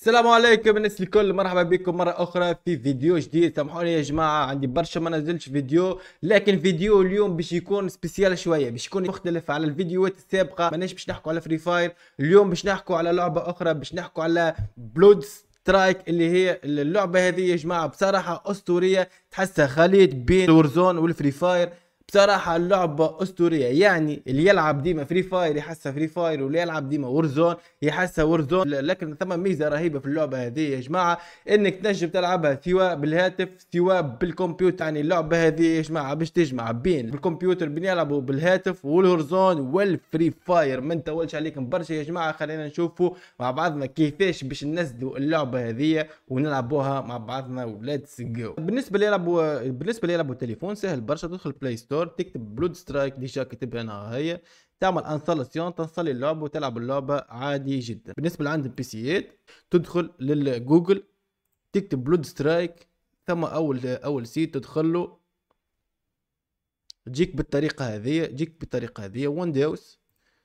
السلام عليكم الناس الكل مرحبا بكم مرة أخرى في فيديو جديد سامحوني يا جماعة عندي برشا ما نزلتش فيديو لكن فيديو اليوم باش يكون سبيسيال شوية باش يكون مختلف على الفيديوهات السابقة ماناش باش نحكوا على فري فاير اليوم باش نحكوا على لعبة أخرى باش نحكوا على بلود سترايك اللي هي اللعبة هذه يا جماعة بصراحة أسطورية تحسها خليط بين الورزون والفري فاير بصراحة اللعبة أسطورية يعني اللي يلعب ديما فري فاير يحسها فري فاير واللي يلعب ديما ورزون يحسها ورزون لكن ثم ميزة رهيبة في اللعبة هذه يا جماعة إنك تنجم تلعبها سواء بالهاتف سواء بالكمبيوتر يعني اللعبة هذه يا جماعة باش تجمع بين الكمبيوتر بين يلعبوا بالهاتف والهورزون والفري فاير ما نطولش عليكم برشا يا جماعة خلينا نشوفوا مع بعضنا كيفاش باش ننزلوا اللعبة هذه ونلعبوها مع بعضنا وليتس جو بالنسبة اللي يلعبوا بالنسبة اللي يلعبوا التليفون سهل برشا تدخل بلاي ستور ستور تكتب بلود سترايك ديجا كتبها هنا هي تعمل انستالاسيون تنصلي اللعبه وتلعب اللعبه عادي جدا بالنسبه لعند البي سيات تدخل للجوجل تكتب بلود سترايك ثم اول اول سيت تدخل له تجيك بالطريقه هذه تجيك بالطريقه هذه ويندوز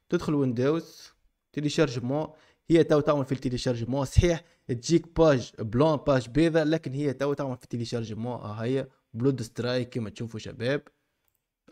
تدخل ويندوز مو هي تو تعمل في مو صحيح تجيك باج بلون باج بيضاء لكن هي تو تعمل في التيليشارجمون آه، هي بلود سترايك كما تشوفوا شباب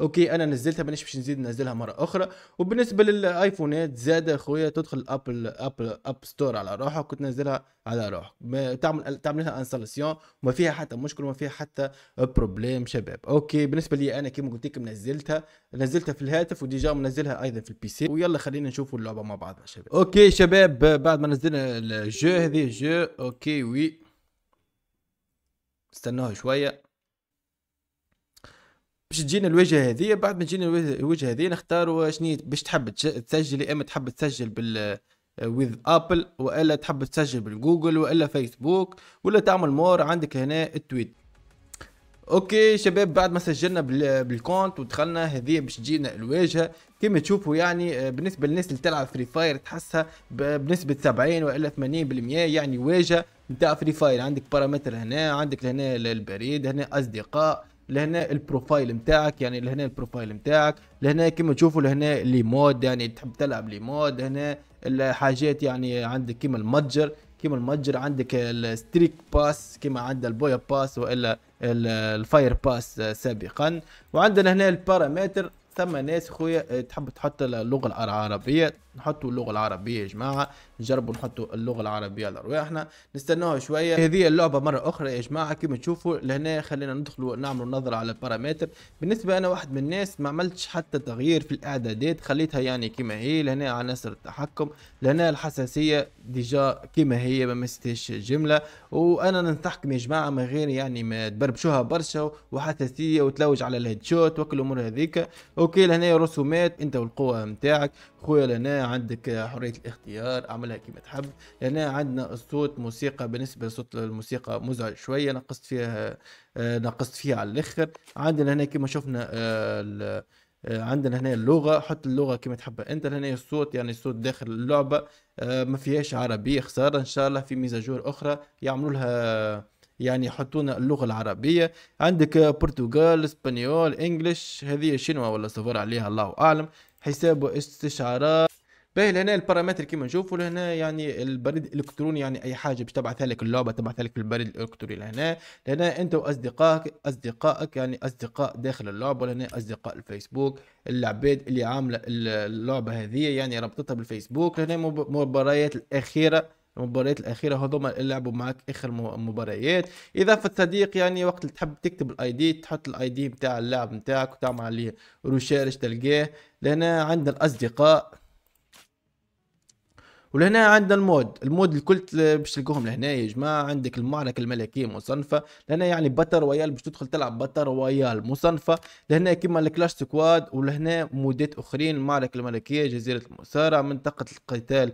اوكي انا نزلتها مانيش باش نزيد ننزلها مره اخرى وبالنسبه للايفونات زاد اخويا تدخل ابل ابل اب ستور على روحك وتنزلها على روحك تعمل تعمل لها ما وما فيها حتى مشكل وما فيها حتى بروبليم شباب اوكي بالنسبه لي انا كيما قلت لكم نزلتها نزلتها في الهاتف وديجا منزلها ايضا في البي سي ويلا خلينا نشوفوا اللعبه مع بعض شباب اوكي شباب بعد ما نزلنا الجو هذه جو اوكي وي استنوها شويه باش تجينا الواجهه هذه بعد ما تجينا الواجهه هذه نختاروا شنو باش تحب تسجل يا اما تحب تسجل بال وذ ابل والا تحب تسجل بالجوجل والا فيسبوك ولا تعمل مور عندك هنا التويت اوكي شباب بعد ما سجلنا بالكونت ودخلنا هذه باش تجينا الواجهه كما تشوفوا يعني آه، بالنسبه للناس اللي تلعب فري فاير تحسها بنسبه 70 والا 80% يعني واجهه نتاع فري فاير عندك بارامتر هنا عندك هنا البريد هنا اصدقاء لهنا البروفايل نتاعك يعني لهنا البروفايل نتاعك لهنا كما تشوفوا لهنا لي مود يعني تحب تلعب لي مود هنا الحاجات يعني عندك كيما المتجر كيما المتجر عندك الستريك باس كيما عند البويا باس والا الفاير باس سابقا وعندنا هنا البارامتر ثم ناس خويا تحب تحط اللغه العربيه نحطوا اللغه العربيه يا جماعه نجربوا نحطوا اللغه العربيه على الرواية احنا نستناها شويه هذه اللعبه مره اخرى يا جماعه كما تشوفوا لهنا خلينا ندخلوا نعملوا نظره على البارامتر بالنسبه انا واحد من الناس ما عملتش حتى تغيير في الاعدادات خليتها يعني كما هي لهنا عناصر التحكم لهنا الحساسيه ديجا كما هي ما مستش جمله وانا ننصحكم يا جماعه من غير يعني ما تبربشوها برشا وحساسيه وتلوج على الهيد شوت وكل الامور هذيك اوكي لهنا رسومات انت والقوه نتاعك خويا لهنا عندك حريه الاختيار اعمل حالها كما تحب لان يعني عندنا الصوت موسيقى بالنسبه لصوت الموسيقى مزعج شويه نقصت فيها آه، نقصت فيها على الاخر عندنا هنا كما شفنا آه، آه، عندنا هنا اللغه حط اللغه كما تحب انت هنا الصوت يعني الصوت داخل اللعبه ما فيهاش عربيه خساره ان شاء الله في ميزاجور اخرى يعملوا لها يعني يحطونا اللغه العربيه عندك برتغال اسبانيول انجلش هذه شنو ولا صفر عليها الله اعلم حساب استشعارات باهي لهنا البارامتر كيما نشوفوا لهنا يعني البريد الالكتروني يعني اي حاجه باش تبعثها لك اللعبه تبعثها لك البريد الالكتروني لهنا لهنا انت واصدقائك اصدقائك يعني اصدقاء داخل اللعبه لهنا اصدقاء الفيسبوك العباد اللي عامله اللعبه هذه يعني ربطتها بالفيسبوك لهنا مباريات الاخيره المباريات الاخيره هذوما لعبوا معك اخر مباريات اضافه صديق يعني وقت اللي تحب تكتب الاي دي تحط الاي دي نتاع اللاعب نتاعك وتعمل عليه روشيرش تلقاه لهنا عندنا الاصدقاء ولهنا عندنا المود المود الكل باش تلقوهم لهنا يا جماعه عندك المعركه الملكيه مصنفه لهنا يعني باتل رويال باش تدخل تلعب باتل رويال مصنفه لهنا كيما الكلاش سكواد ولهنا مودات اخرين المعركه الملكيه جزيره المسارع منطقه القتال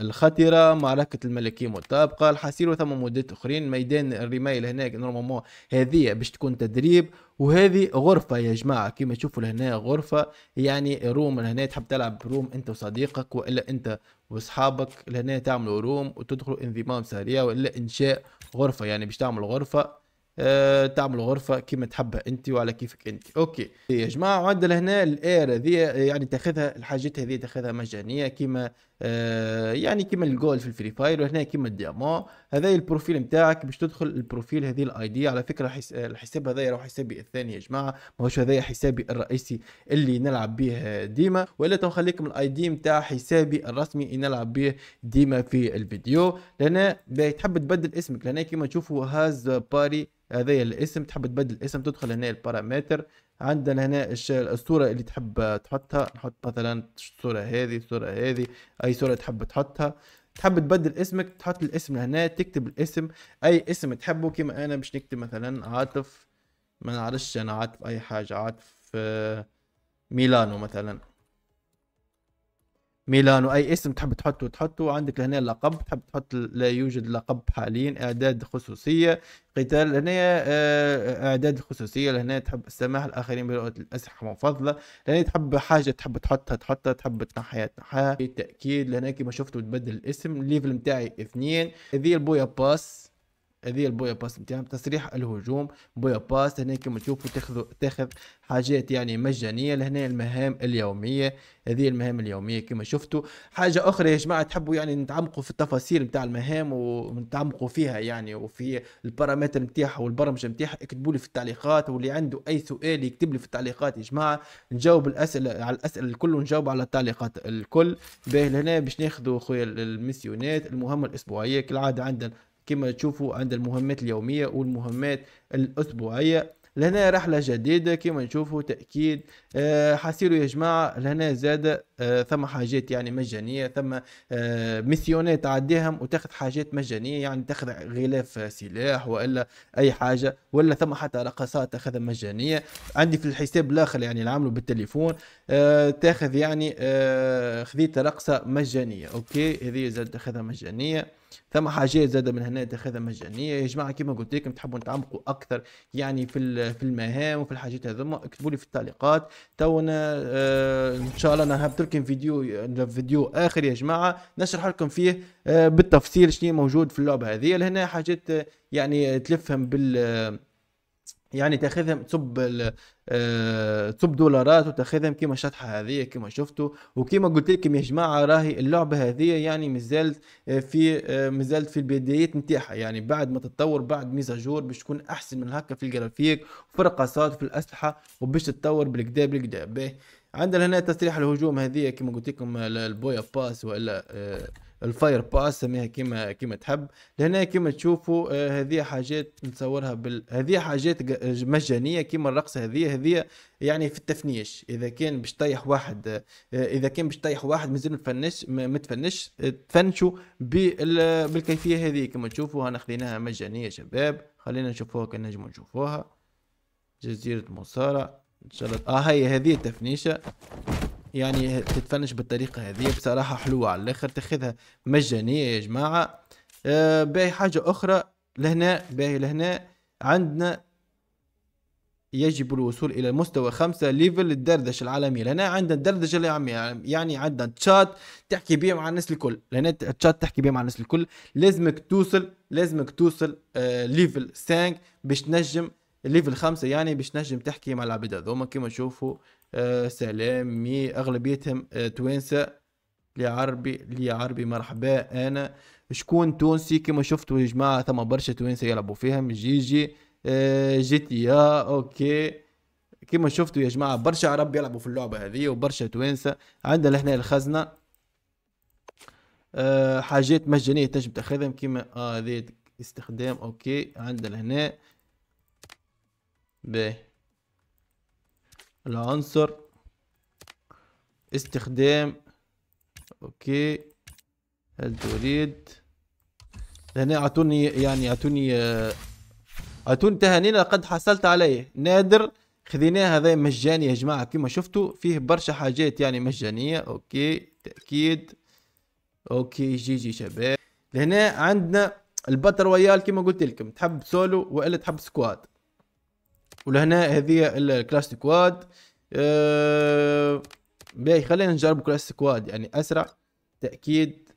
الخطره معركه الملكيه مطابقه الحصير وثم مودات اخرين ميدان الرمايه لهنا نورمالمون هذه باش تكون تدريب وهذه غرفه يا جماعه كما تشوفوا لهنا غرفه يعني روم لهنا تحب تلعب روم انت وصديقك والا انت واصحابك لهنا تعملوا روم وتدخلوا انضمام سريع والا انشاء غرفه يعني باش تعمل غرفه أه تعمل غرفة كما تحبها انت وعلى كيفك انت اوكي يا جماعة وعندنا هنا الاير هذه يعني تاخذها الحاجات هذه تاخذها مجانية كما آه، يعني كيما الجول في الفري فاير وهنا كيما الديامون هذا البروفيل نتاعك باش تدخل البروفيل هذه الاي دي على فكره الحساب هذا راه حسابي الثاني يا جماعه ماهوش هذا حسابي الرئيسي اللي نلعب به ديما ولا تنخليكم الاي دي نتاع حسابي الرسمي اللي نلعب به ديما في الفيديو لان تحب تبدل اسمك لان كيما تشوفوا هاز باري هذا الاسم تحب تبدل الاسم تدخل هنا البارامتر عندنا هنا الصورة اللي تحب تحطها نحط مثلا الصورة هذه الصورة هذه أي صورة تحب تحطها تحب تبدل اسمك تحط الاسم لهنا تكتب الاسم أي اسم تحبه كما أنا باش نكتب مثلا عاطف ما نعرفش أنا عاطف أي حاجة عاطف آه، ميلانو مثلا ميلانو اي اسم تحب تحطه تحطه عندك هنا لقب تحب تحط لا يوجد لقب حاليا اعداد خصوصيه قتال هنا آه، اعداد خصوصيه لهنا تحب السماح الاخرين برؤيه الاسلحه المفضله لهنا تحب حاجه تحب تحطها تحطها تحب تنحيها تنحيها بالتاكيد لهنا كما شفتوا تبدل الاسم الليفل نتاعي اثنين هذه البويا باس هذه البويا باس نتاعهم تسريح الهجوم بويا باس هنا كما تشوفوا تاخذوا تاخذ حاجات يعني مجانيه لهنا المهام اليوميه هذه المهام اليوميه كما شفتوا حاجه اخرى يا جماعه تحبوا يعني نتعمقوا في التفاصيل نتاع المهام ونتعمقوا فيها يعني وفي البارامتر نتاعها والبرمجه نتاعها اكتبوا لي في التعليقات واللي عنده اي سؤال يكتب لي في التعليقات يا جماعه نجاوب الاسئله على الاسئله الكل ونجاوب على التعليقات الكل باهي لهنا باش ناخذوا خويا الميسيونات المهمه الاسبوعيه كالعاده عندنا كما تشوفوا عند المهمات اليومية والمهمات الأسبوعية لهنا رحلة جديدة كما نشوفوا تأكيد أه حسيروا يا جماعة لهنا زاد أه ثم حاجات يعني مجانية ثم أه ميسيونات تعديهم وتاخذ حاجات مجانية يعني تاخذ غلاف سلاح وإلا أي حاجة ولا ثم حتى رقصات تاخذها مجانية عندي في الحساب الآخر يعني اللي عمله بالتليفون آه، تاخذ يعني آه، خذيت رقصة مجانية أوكي هذه زاد تاخذها مجانية ثم حاجات زادة من هنا تاخذها مجانية يعني يا جماعة كما قلت لكم تحبوا نتعمقوا أكثر يعني في في المهام وفي الحاجات هذوما اكتبوا لي في التعليقات تونا آه إن شاء الله أنا هبت لكم فيديو فيديو آخر يا جماعة نشرح لكم فيه آه بالتفصيل شنو موجود في اللعبة هذه لهنا حاجات آه، يعني تلفهم بال آه، يعني تاخذهم تصب آه، تصب دولارات وتاخذهم كيما شطحه هذه كيما شفتوا وكيما قلت لكم يا جماعه راهي اللعبه هذه يعني مازالت آه، في آه، مازالت في البدايات نتاعها يعني بعد ما تتطور بعد ميزاجور باش تكون احسن من هكا في الجرافيك وفي الرقصات وفي الاسلحه وباش تتطور بالكدا بالكدا عندنا هنا تسريح الهجوم هذه كيما قلت لكم البويا باس والا أه الفاير باس سميها كيما كيما تحب لهنا كيما تشوفوا آه، هذه حاجات نصورها بال هذه حاجات مجانيه كيما الرقصه هذه هذه يعني في التفنيش اذا كان باش طيح واحد آه، اذا كان باش طيح واحد مازال متفنش ما تفنش آه، تفنشوا بال... بالكيفيه هذه كيما تشوفوا انا خذيناها مجانيه شباب خلينا نشوفوها كان نجمو نشوفوها جزيره مصارع ان شاء الله اه هي هذه التفنيشه يعني تتفنش بالطريقة هذه بصراحة حلوة على الاخر تاخذها مجانية يا جماعة آه باهي حاجة اخرى لهنا باهي لهنا عندنا يجب الوصول الى مستوى خمسة ليفل للدردشة العالمية لهنا عندنا الدردشة العالمية يعني عندنا تشات تحكي بيه مع الناس الكل لهنا تشات تحكي بيه مع الناس الكل لازمك توصل لازمك توصل آه ليفل 5 باش تنجم الليفل خمسة يعني باش نجم تحكي مع العباد هذوما كيما نشوفوا آه سلام مي اغلبيتهم آه، توانسة لي عربي لي عربي مرحبا انا شكون تونسي كيما شفتوا يا جماعة ثما برشا توانسة يلعبوا فيهم جيجي تي آه، جيتيا اوكي كيما شفتوا يا جماعة برشا عرب يلعبوا في اللعبة هذه وبرشا توانسة عندنا لهنا الخزنة آه، حاجات مجانية تنجم تاخذهم كيما هذه استخدام اوكي عندنا هنا العنصر استخدام اوكي هل تريد هنا اعطوني يعني اعطوني اعطوني تهانينا قد حصلت عليه نادر خذيناه هذا مجاني يا جماعه كما شفتوا فيه برشا حاجات يعني مجانيه اوكي تاكيد اوكي جي جي شباب لهنا عندنا الباتل رويال كما قلت لكم تحب سولو والا تحب سكواد ولهنا هذه الكلاس كواد أه باهي خلينا نجرب كلاس كواد يعني اسرع تاكيد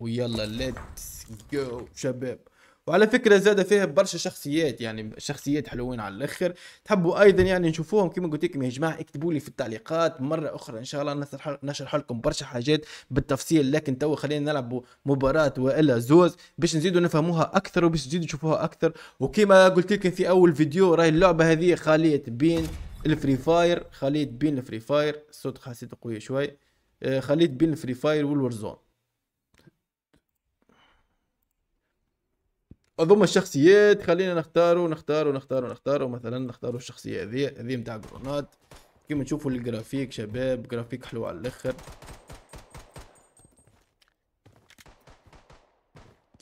ويلا ليتس جو شباب وعلى فكره زاد فيها برشا شخصيات يعني شخصيات حلوين على الاخر تحبوا ايضا يعني نشوفوهم كما قلت لكم يا جماعه اكتبوا لي في التعليقات مره اخرى ان شاء الله نشرح لكم برشا حاجات بالتفصيل لكن تو خلينا نلعبوا مباراه والا زوز باش نزيدوا نفهموها اكثر وباش نزيدوا نشوفوها اكثر وكما قلت لكم في اول فيديو راهي اللعبه هذه خاليه بين الفري فاير خليط بين الفري فاير الصوت خاصيته قويه شوي آه، خليط بين الفري فاير والورزون اضم الشخصيات خلينا نختاروا نختاروا نختاروا نختاروا مثلا نختاروا الشخصيه هذه هذه نتاع جرونات كيما تشوفوا الجرافيك شباب جرافيك حلو على الاخر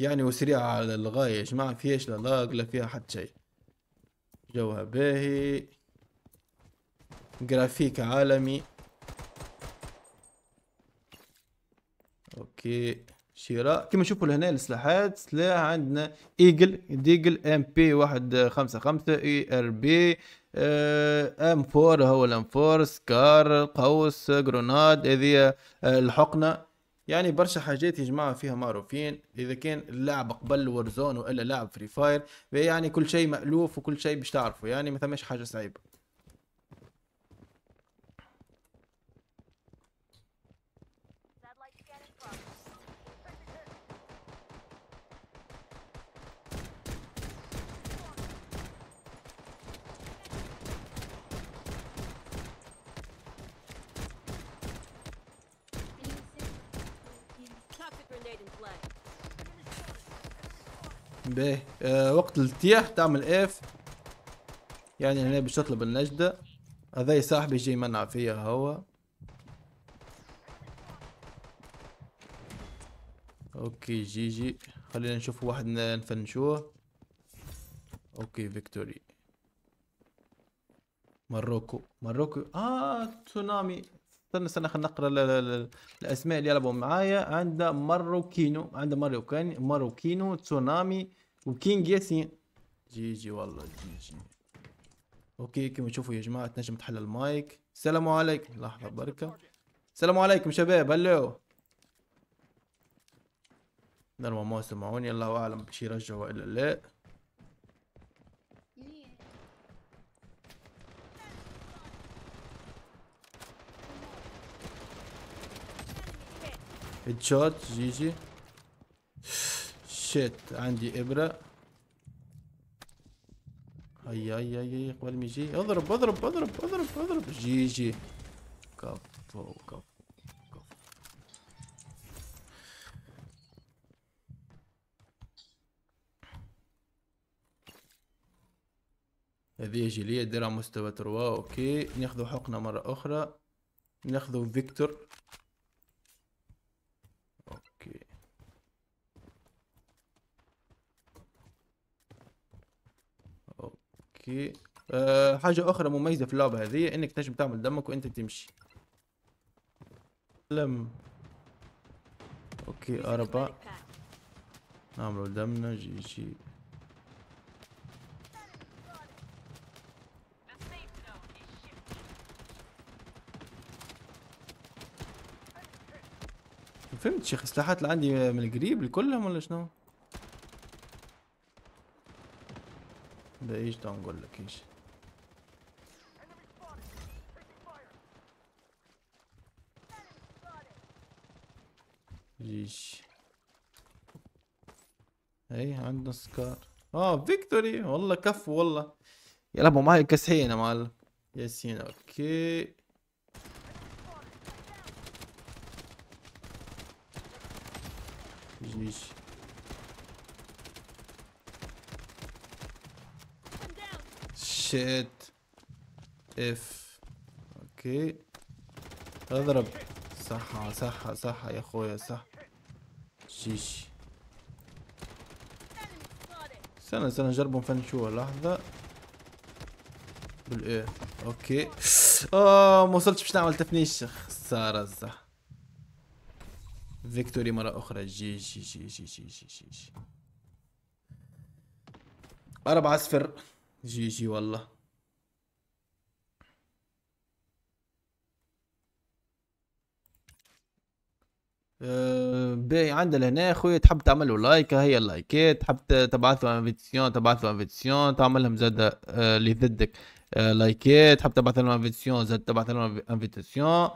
يعني وسريعة على الغاية يا جماعة فيهاش لا لاق لا فيها حتى شيء جوها باهي جرافيك عالمي اوكي شراء كما نشوفوا لهنا السلاحات سلاح عندنا ايجل ديجل ام بي واحد خمسة خمسة اي ار بي آه، ام فور هو الام فور سكار قوس جروناد هذه آه، الحقنة يعني برشا حاجات يا جماعه فيها معروفين اذا كان اللعب قبل ورزون والا لعب فري فاير يعني كل شيء مالوف وكل شيء باش تعرفوا يعني ما ثماش حاجه صعيبه باهي آه وقت الارتياح تعمل اف يعني هنا باش تطلب النجدة هذا صاحبي جاي منع فيا هو اوكي جي جي خلينا نشوف واحد نفنشوه اوكي فيكتوري ماروكو ماروكو اه تسونامي استنى استنى خلينا نقرا الاسماء اللي يلعبوا معايا عند ماروكينو عند ماروكاني ماروكينو تسونامي وكينج ياسين جي جي والله جي جي اوكي كما تشوفوا يا جماعه تنجم تحل المايك السلام عليكم لحظه بركه السلام عليكم شباب هلو نرمى ما سمعوني الله اعلم باش يرجعوا الا لا هيد شوت جي جي شيت عندي ابره هيا هيا هيا قبل ما يجي اضرب اضرب اضرب اضرب اضرب جي جي كفو كفو كفو هذه جيلية درع مستوى تروا اوكي ناخذ حقنا مرة اخرى ناخذ فيكتور اوكي أه حاجه اخرى مميزه في اللعبه هذه انك تنجم تعمل دمك وانت تمشي لم اوكي اربعة نعملوا دمنا جي جي فهمت شيخ السلاحات اللي عندي من قريب لكلهم ولا شنو؟ ده ايش ده نقول لك ايش جيش اي عندنا سكار اه فيكتوري والله كفو والله يلعبوا معي كسحين يا معلم ياسين اوكي جيش شئت اف اوكي اضرب صحة صحة صحة يا اخويا صح شيش استنى استنى نجربهم نفنشوها لحظة بالايه اوكي اه ما وصلتش باش نعمل تفنيش خسارة صح فيكتوري مرة أخرى جي جي جي جي جي جي جي أربعة صفر جي جي والله أه باهي عندنا هنا خويا تحب تعملوا لايك هي اللايكات تحب تبعثوا انفيتيسيون تبعثوا انفيتيسيون تعملهم زاد أه، اللي ضدك أه، لايكات تحب تبعث لهم انفيتيسيون زاد تبعث لهم انفيتيسيون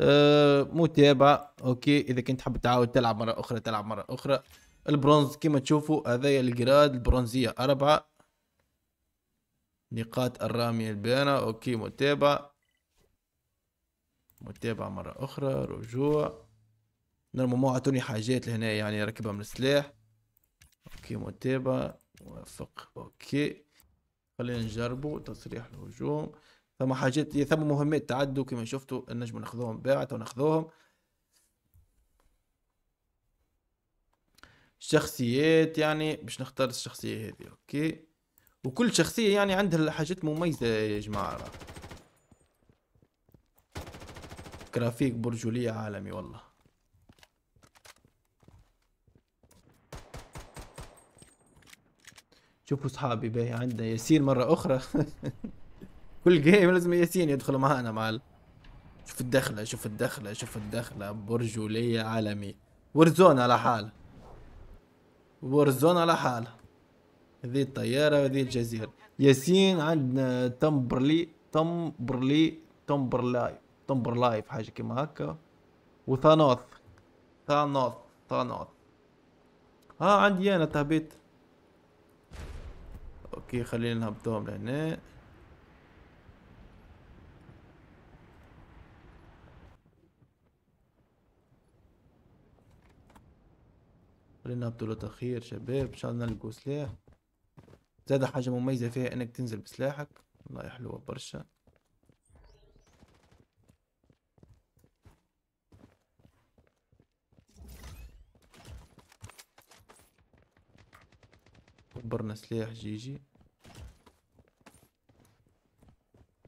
أه، متابعة اوكي اذا كنت تحب تعاود تلعب مرة اخرى تلعب مرة اخرى البرونز كما تشوفوا هذايا الجراد البرونزية اربعة نقاط الرامي البيانا اوكي متابع متابعة مرة أخرى رجوع نرمو مو عطوني حاجات لهنا يعني ركبها من السلاح اوكي متابعة موافق اوكي خلينا نجربو تصريح الهجوم ثم حاجات ثم مهمات تعدوا كما شفتوا النجم ناخذوهم باعت وناخذوهم شخصيات يعني باش نختار الشخصية هذه اوكي وكل شخصية يعني عندها حاجات مميزة يا جماعة جرافيك برجولية عالمي والله شوفوا صحابي باهي عندنا ياسين مرة أخرى كل جيم لازم ياسين يدخل معانا مع شوف الدخلة شوف الدخلة شوف الدخلة برجولية عالمي ورزون على حال ورزون على حاله هذه الطيارة وهذه الجزيرة ياسين عندنا تمبرلي تمبرلي تمبرلاي تمبرلاي في حاجة كيما هكا وثانوث ثانوث ثانوث ها آه عندي انا تهبيط اوكي خلينا نهبطوهم لهنا خلينا نهبطوا له تخير شباب ان شاء الله نلقوا سلاح زاد حاجة مميزة فيها انك تنزل بسلاحك والله حلوة برشا كبرنا سلاح جيجي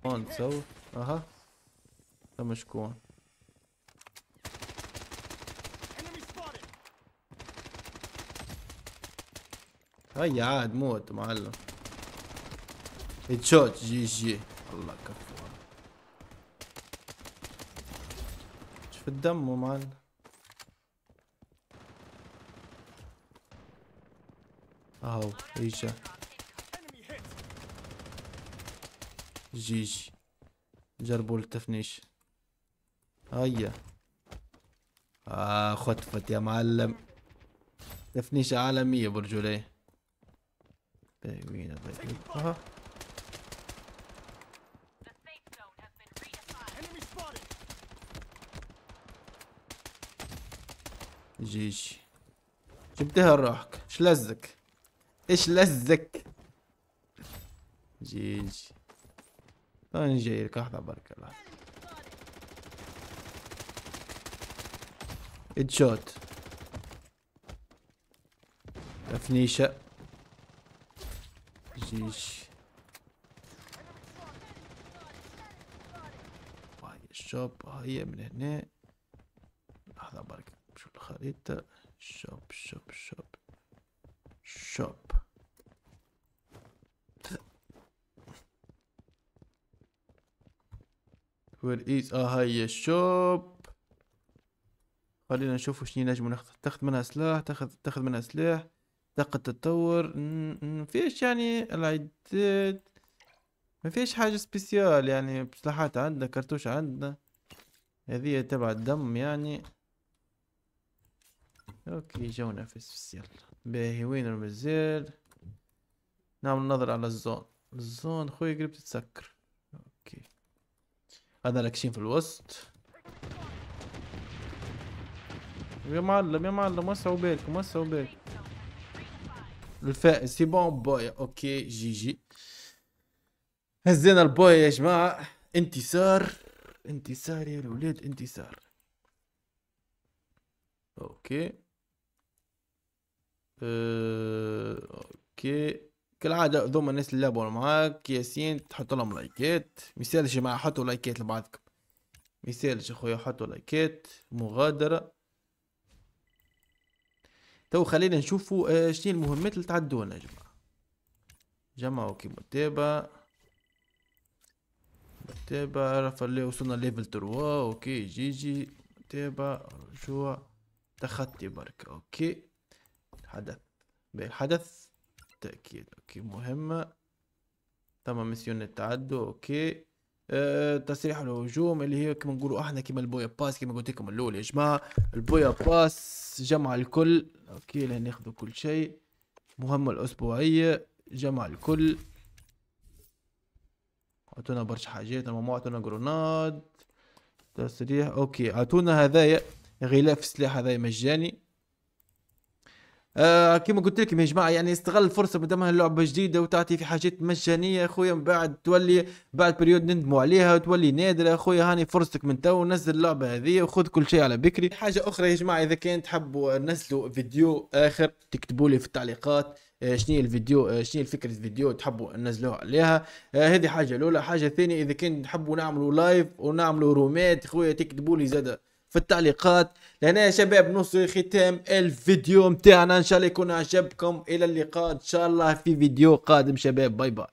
هون تسوي اها ثم شكون هيا عاد موت معلم شوت جي جي الله كفو شوف الدم معلم اهو ايجا جي جي جربوا التفنيش هيا آه خطفت يا معلم تفنيشة عالمية برجولي بايوين جيجي جبتها لروحك ايش لزك ايش لزك جيجي طيب، ثاني جاي لك لحظة بركه الله ادشوت شوت تفنيشة الجيش وهي الشوب هي من هنا لحظة برك نشوف الخريطة شوب شوب شوب شوب وير ايز اه هي الشوب خلينا نشوف شنو نجم ناخذ تاخذ منها سلاح تاخذ تاخذ منها سلاح طاقة التطور ما فيش يعني العداد ما فيش حاجة سبيسيال يعني سلاحات عندنا كرتوش عندنا هذه تبع الدم يعني اوكي جونا في سبيسيال باهي وين المزال نعمل نظرة على الزون الزون خويا قريب تتسكر اوكي هذا راكشين في الوسط يا معلم يا معلم وسعوا بالكم وسعوا بالكم الفائز سي بون بويا اوكي جي جي هزينا البويا يا جماعه انتصار انتصار يا الولاد انتصار اوكي أه... اوكي كالعاده ذوما الناس اللي لعبوا معاك ياسين تحط لهم لايكات مثال يا جماعه حطوا لايكات لبعضكم مثال يا خويا حطوا لايكات مغادره تو خلينا نشوفوا شنو المهمات اللي تعدونا يا جماعه جمعوا كي متابع متابع عرف اللي وصلنا ليفل 3 اوكي جي جي متابع رجوع تخطي برك اوكي حدث بالحدث تأكيد اوكي مهمة تمام مسيون التعدو اوكي آه، تسريح الهجوم اللي هي كما نقولوا احنا كما البويا باس كما قلت لكم الاول يا جماعه البويا باس جمع الكل اوكي لهنا ناخذوا كل شيء مهمه الاسبوعيه جمع الكل عطونا برشا حاجات ما عطونا جرناد تسريح اوكي عطونا هذايا غلاف السلاح هذايا مجاني آه كما قلت لكم يا جماعه يعني استغل الفرصه بدل ما اللعبه جديده وتعطي في حاجات مجانيه خويا من بعد تولي بعد بريود نندموا عليها وتولي نادره خويا هاني فرصتك من تو نزل اللعبه هذه وخذ كل شيء على بكري حاجه اخرى يا جماعه اذا كان تحبوا نزلوا فيديو اخر تكتبوا لي في التعليقات آه، شنو الفيديو آه، شنو فكره الفيديو تحبوا ننزلوه عليها آه، هذه حاجه الاولى حاجه ثانيه اذا كان تحبوا نعملوا لايف ونعملوا رومات خويا تكتبوا لي زاده في التعليقات لهنا يا شباب نوصل لختام الفيديو متاعنا ان شاء الله يكون عجبكم الى اللقاء ان شاء الله في فيديو قادم شباب باي باي